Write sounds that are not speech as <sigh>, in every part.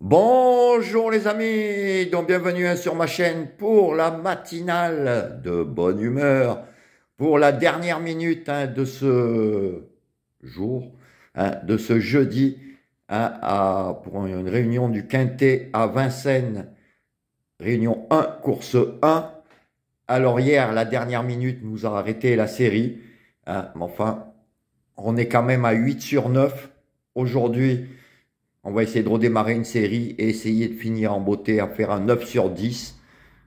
Bonjour les amis, donc bienvenue hein, sur ma chaîne pour la matinale de bonne humeur, pour la dernière minute hein, de ce jour, hein, de ce jeudi, à, pour une réunion du Quintet à Vincennes, réunion 1, course 1. Alors hier, la dernière minute nous a arrêté la série, mais enfin, on est quand même à 8 sur 9. Aujourd'hui, on va essayer de redémarrer une série et essayer de finir en beauté à faire un 9 sur 10,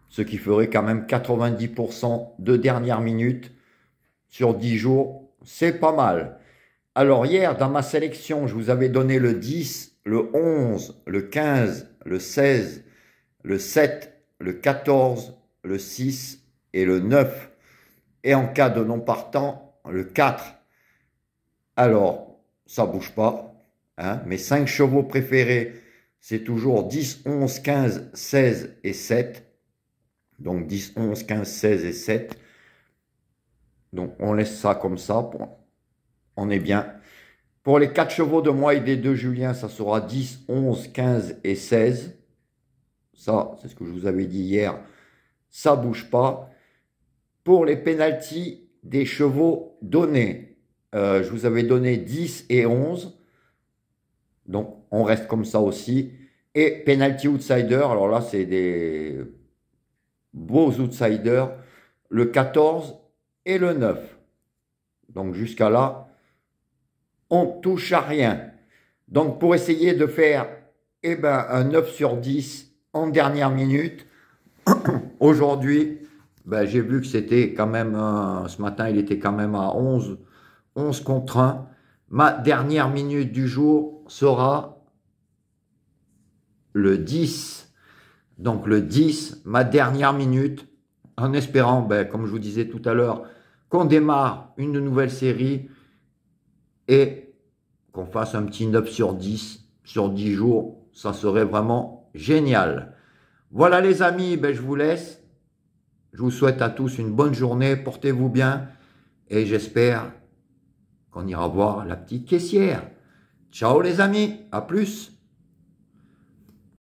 ce qui ferait quand même 90% de dernière minute sur 10 jours. C'est pas mal. Alors hier, dans ma sélection, je vous avais donné le 10, le 11, le 15, le 16, le 7, le 14, le 6 et le 9. Et en cas de non partant, le 4. Alors, ça bouge pas. Hein, mes 5 chevaux préférés, c'est toujours 10, 11, 15, 16 et 7. Donc 10, 11, 15, 16 et 7. Donc on laisse ça comme ça. On est bien. Pour les 4 chevaux de moi et des 2 Julien, ça sera 10, 11, 15 et 16. Ça, c'est ce que je vous avais dit hier. Ça bouge pas. Pour les pénalties des chevaux donnés, euh, je vous avais donné 10 et 11. Donc, on reste comme ça aussi. Et penalty outsider, alors là, c'est des beaux outsiders, le 14 et le 9. Donc, jusqu'à là, on touche à rien. Donc, pour essayer de faire eh ben, un 9 sur 10 en dernière minute, <coughs> aujourd'hui, ben, j'ai vu que c'était quand même, ce matin, il était quand même à 11, 11 contre 1. Ma dernière minute du jour sera le 10. Donc le 10, ma dernière minute, en espérant, ben, comme je vous disais tout à l'heure, qu'on démarre une nouvelle série et qu'on fasse un petit 9 sur 10, sur 10 jours, ça serait vraiment génial. Voilà les amis, ben, je vous laisse. Je vous souhaite à tous une bonne journée, portez-vous bien et j'espère qu'on ira voir la petite caissière. Ciao les amis, à plus